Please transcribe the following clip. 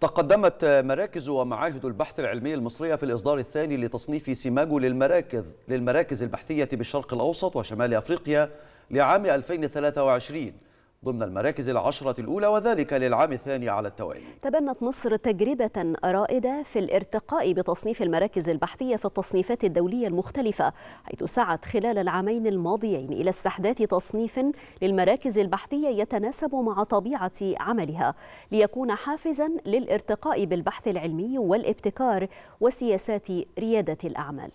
تقدمت مراكز ومعاهد البحث العلمي المصرية في الإصدار الثاني لتصنيف سيماجو للمراكز للمراكز البحثية بالشرق الأوسط وشمال أفريقيا لعام 2023 ضمن المراكز العشرة الأولى وذلك للعام الثاني على التوالي تبنت مصر تجربة رائدة في الارتقاء بتصنيف المراكز البحثية في التصنيفات الدولية المختلفة حيث سعت خلال العامين الماضيين إلى استحداث تصنيف للمراكز البحثية يتناسب مع طبيعة عملها ليكون حافزا للارتقاء بالبحث العلمي والابتكار وسياسات ريادة الأعمال